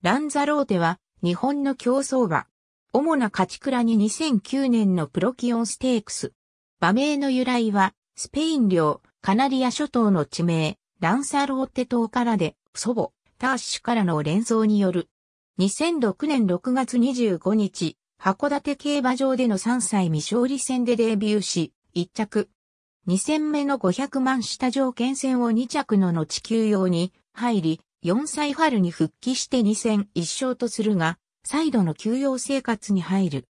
ランザローテは日本の競争馬。主な勝ち倉に2009年のプロキオンステークス。馬名の由来はスペイン領カナリア諸島の地名ランサローテ島からで祖母ターシュからの連想による。2006年6月25日、函館競馬場での3歳未勝利戦でデビューし、1着。2戦目の500万下条件戦を2着の後休養に入り、4歳春に復帰して2戦1勝とするが、再度の休養生活に入る。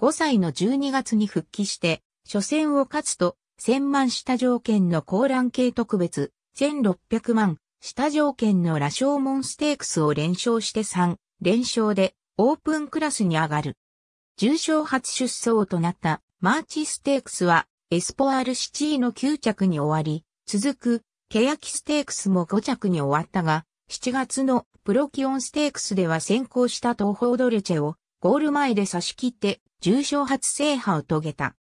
5歳の12月に復帰して、初戦を勝つと、1000万下条件の高ン系特別、1600万下条件の羅生門ステークスを連勝して3連勝でオープンクラスに上がる。重賞初出走となったマーチステークスはエスポアールシチーの9着に終わり、続くケヤキステークスも5着に終わったが、7月のプロキオンステークスでは先行した東方ドルチェをゴール前で差し切って重賞初制覇を遂げた。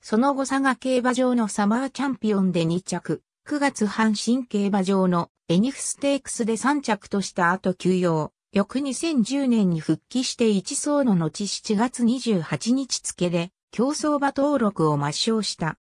その後佐賀競馬場のサマーチャンピオンで2着、9月阪神競馬場のエニフステークスで3着とした後休養。翌2010年に復帰して1層の後7月28日付で競走馬登録を抹消した。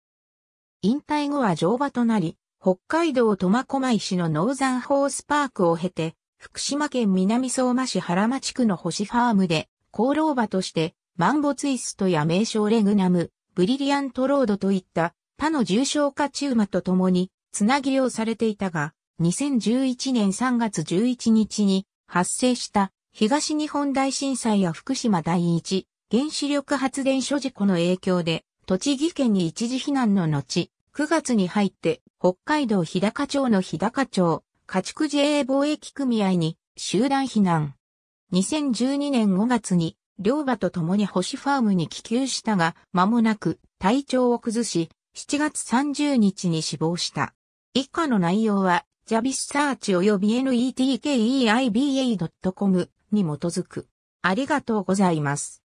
引退後は乗馬となり、北海道苫小牧市のノーザンホースパークを経て、福島県南相馬市原町区の星ファームで、功労馬として、マンボツイストや名称レグナム、ブリリアントロードといった他の重症化中馬と共に、つなぎりをされていたが、2011年3月11日に発生した東日本大震災や福島第一原子力発電所事故の影響で、栃木県に一時避難の後、9月に入って北海道日高町の日高町家畜自衛貿易組合に集団避難。2012年5月に両馬と共に星ファームに帰給したが間もなく体調を崩し7月30日に死亡した。以下の内容はジャビスサーチ及び netkeiba.com に基づく。ありがとうございます。